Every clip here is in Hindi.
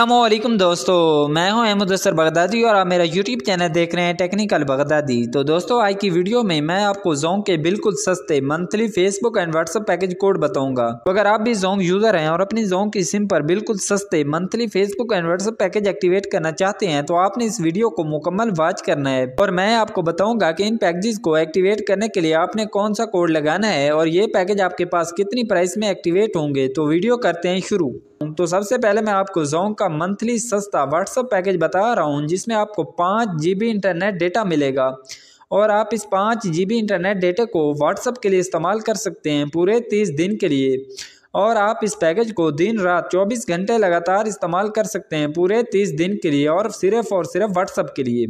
अल्लाम दोस्तों मैं हूं अहमद असर बगदादी और आप मेरा यूट्यूब चैनल देख रहे हैं टेक्निकल बगदादी तो दोस्तों आज की वीडियो में मैं आपको जोंग के बिल्कुल सस्ते monthly Facebook and WhatsApp package code बताऊंगा तो अगर आप भी जोंग यूज़र हैं और अपनी जोंग की सिम पर बिल्कुल सस्ते monthly Facebook and WhatsApp package activate करना चाहते हैं तो आपने इस वीडियो को मुकम्मल वॉच करना है और मैं आपको बताऊँगा की इन पैकेजेस को एक्टिवेट करने के लिए आपने कौन सा कोड लगाना है और ये पैकेज आपके पास कितनी प्राइस में एक्टिवेट होंगे तो वीडियो करते हैं शुरू तो सबसे पहले मैं आपको जोंग का मंथली सस्ता व्हाट्सअप पैकेज बता रहा हूँ जिसमें आपको पाँच जी इंटरनेट डेटा मिलेगा और आप इस पाँच जी इंटरनेट डेटा को व्हाट्सअप के लिए इस्तेमाल कर सकते हैं पूरे तीस दिन के लिए और आप इस पैकेज को दिन रात 24 घंटे लगातार इस्तेमाल कर सकते हैं पूरे 30 दिन के लिए और सिर्फ और सिर्फ व्हाट्सअप के लिए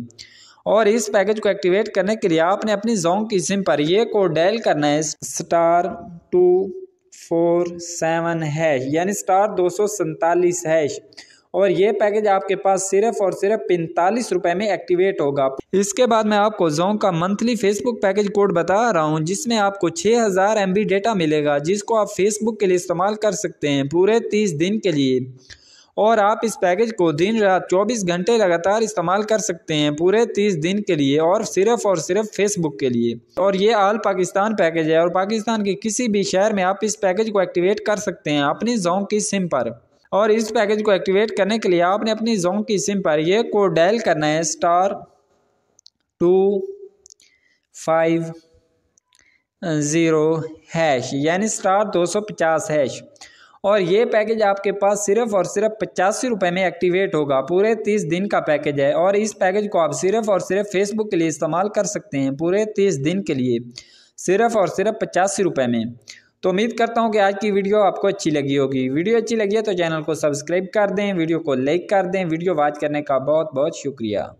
और इस पैकेज को एक्टिवेट करने के लिए आपने अपनी जोंग की सिम पर यह कोड डायल करना है star two four seven hash यानी स्टार दो सौ सैंतालीस हैश और ये पैकेज आपके पास सिर्फ और सिर्फ पैंतालीस रुपए में एक्टिवेट होगा इसके बाद मैं आपको जोंग का मंथली फेसबुक पैकेज कोड बता रहा हूँ जिसमें आपको 6000 हज़ार डेटा मिलेगा जिसको आप फेसबुक के लिए इस्तेमाल कर सकते हैं पूरे तीस दिन के लिए और आप इस पैकेज को दिन रात 24 घंटे लगातार इस्तेमाल कर सकते हैं पूरे 30 दिन के लिए और सिर्फ और सिर्फ फेसबुक के लिए और ये आल पाकिस्तान पैकेज है और पाकिस्तान के किसी भी शहर में आप इस पैकेज को एक्टिवेट कर सकते हैं अपनी जोंग की सिम पर और इस पैकेज को एक्टिवेट करने के लिए आपने अपनी जोंग की सिम पर यह कोड डायल करना है star two five zero hash यानी स्टार दो सौ पचास हैश और ये पैकेज आपके पास सिर्फ और सिर्फ पचासी रुपये में एक्टिवेट होगा पूरे तीस दिन का पैकेज है और इस पैकेज को आप सिर्फ और सिर्फ फेसबुक के लिए इस्तेमाल कर सकते हैं पूरे तीस दिन के लिए सिर्फ और सिर्फ पचासी रुपये में तो उम्मीद करता हूँ कि आज की वीडियो आपको अच्छी लगी होगी वीडियो अच्छी लगी है तो चैनल को सब्सक्राइब कर दें वीडियो को लाइक कर दें वीडियो वॉच करने का बहुत बहुत शुक्रिया